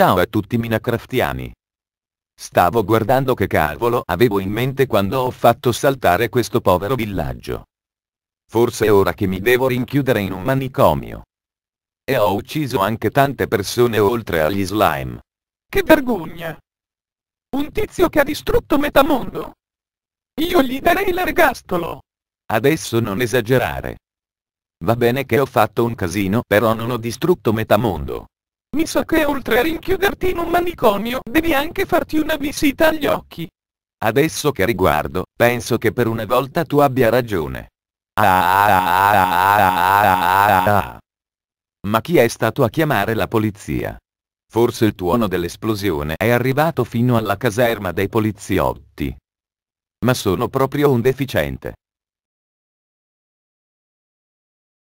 Ciao a tutti minacraftiani. Stavo guardando che cavolo avevo in mente quando ho fatto saltare questo povero villaggio. Forse è ora che mi devo rinchiudere in un manicomio. E ho ucciso anche tante persone oltre agli slime. Che vergogna! Un tizio che ha distrutto Metamondo! Io gli darei l'ergastolo! Adesso non esagerare. Va bene che ho fatto un casino, però non ho distrutto Metamondo. Mi sa che oltre a rinchiuderti in un manicomio, devi anche farti una visita agli occhi. Adesso che riguardo, penso che per una volta tu abbia ragione. Ma chi è stato a chiamare la polizia? Forse il tuono dell'esplosione è arrivato fino alla caserma dei poliziotti. Ma sono proprio un deficiente.